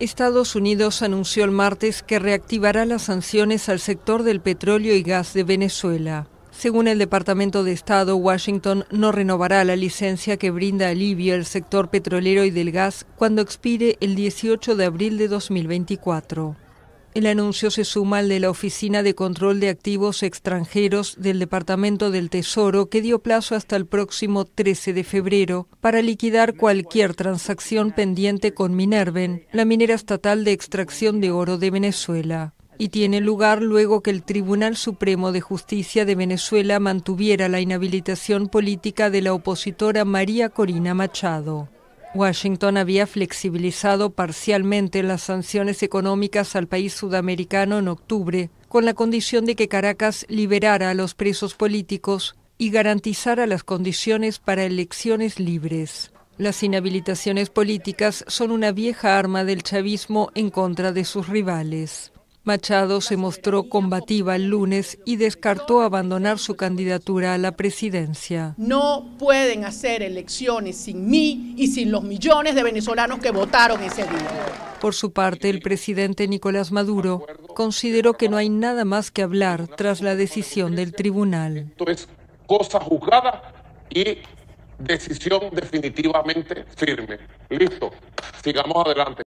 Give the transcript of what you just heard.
Estados Unidos anunció el martes que reactivará las sanciones al sector del petróleo y gas de Venezuela. Según el Departamento de Estado, Washington no renovará la licencia que brinda alivio al sector petrolero y del gas cuando expire el 18 de abril de 2024. El anuncio se suma al de la Oficina de Control de Activos Extranjeros del Departamento del Tesoro, que dio plazo hasta el próximo 13 de febrero para liquidar cualquier transacción pendiente con Minerven, la minera estatal de extracción de oro de Venezuela y tiene lugar luego que el Tribunal Supremo de Justicia de Venezuela mantuviera la inhabilitación política de la opositora María Corina Machado. Washington había flexibilizado parcialmente las sanciones económicas al país sudamericano en octubre, con la condición de que Caracas liberara a los presos políticos y garantizara las condiciones para elecciones libres. Las inhabilitaciones políticas son una vieja arma del chavismo en contra de sus rivales. Machado se mostró combativa el lunes y descartó abandonar su candidatura a la presidencia. No pueden hacer elecciones sin mí y sin los millones de venezolanos que votaron ese día. Por su parte, el presidente Nicolás Maduro consideró que no hay nada más que hablar tras la decisión del tribunal. Esto es cosa juzgada y decisión definitivamente firme. Listo, sigamos adelante.